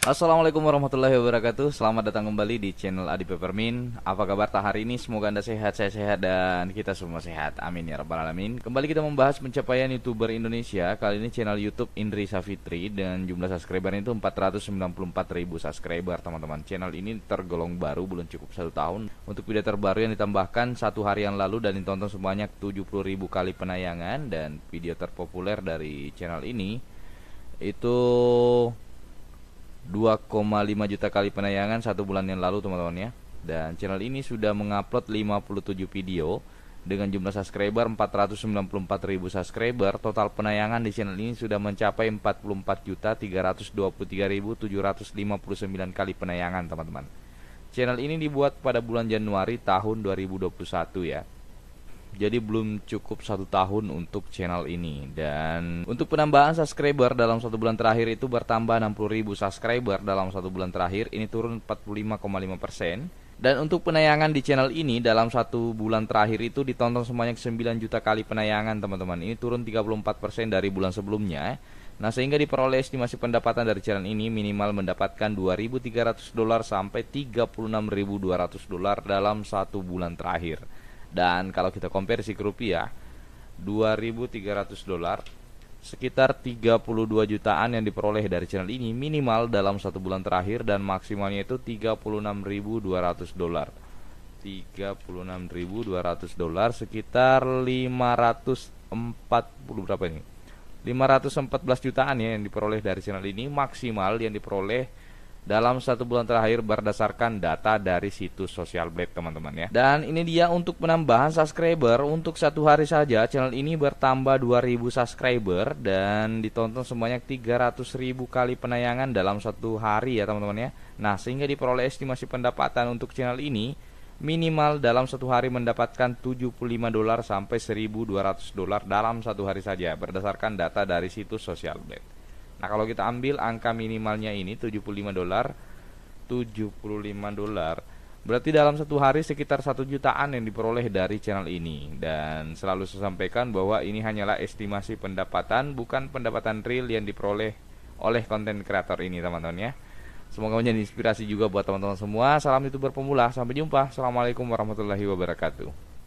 Assalamualaikum warahmatullahi wabarakatuh Selamat datang kembali di channel Adi Peppermin Apa kabar tak hari ini? Semoga anda sehat, saya sehat, dan kita semua sehat Amin ya rabbal alamin Kembali kita membahas pencapaian youtuber Indonesia Kali ini channel youtube Indri Safitri Dan jumlah subscribernya itu 494 ribu subscriber teman-teman Channel ini tergolong baru, belum cukup satu tahun Untuk video terbaru yang ditambahkan satu hari yang lalu Dan ditonton sebanyak 70 ribu kali penayangan Dan video terpopuler dari channel ini Itu 2,5 juta kali penayangan satu bulan yang lalu teman-teman ya dan channel ini sudah mengupload 57 video dengan jumlah subscriber 494 ribu subscriber total penayangan di channel ini sudah mencapai 44 juta ribu 759 kali penayangan teman-teman channel ini dibuat pada bulan Januari tahun 2021 ya jadi belum cukup satu tahun untuk channel ini dan untuk penambahan subscriber dalam satu bulan terakhir itu bertambah 60.000 subscriber dalam satu bulan terakhir ini turun 45,5% dan untuk penayangan di channel ini dalam satu bulan terakhir itu ditonton sebanyak 9 juta kali penayangan teman-teman ini turun 34% dari bulan sebelumnya Nah sehingga diperoleh estimasi pendapatan dari channel ini minimal mendapatkan 2.300 dolar sampai 36.200 dolar dalam satu bulan terakhir. Dan kalau kita konversi ke rupiah 2300 dolar sekitar 32 jutaan yang diperoleh dari channel ini minimal dalam satu bulan terakhir dan maksimalnya itu 36.200 dolar 36.200 dolar sekitar 540 berapa ini 514 jutaan ya yang diperoleh dari channel ini maksimal yang diperoleh dalam satu bulan terakhir berdasarkan data dari situs sosial Blade teman-teman ya. Dan ini dia untuk penambahan subscriber untuk satu hari saja channel ini bertambah 2000 subscriber dan ditonton sebanyak 300.000 kali penayangan dalam satu hari ya teman-teman ya. Nah sehingga diperoleh estimasi pendapatan untuk channel ini minimal dalam satu hari mendapatkan 75 dolar sampai 1200 dolar dalam satu hari saja berdasarkan data dari situs sosial Blade. Nah, kalau kita ambil angka minimalnya ini 75 dolar, 75 dolar. Berarti dalam satu hari sekitar satu jutaan yang diperoleh dari channel ini Dan selalu saya sampaikan bahwa ini hanyalah estimasi pendapatan Bukan pendapatan real yang diperoleh oleh konten kreator ini teman-teman ya Semoga menjadi inspirasi juga buat teman-teman semua Salam youtuber pemula, sampai jumpa Assalamualaikum warahmatullahi wabarakatuh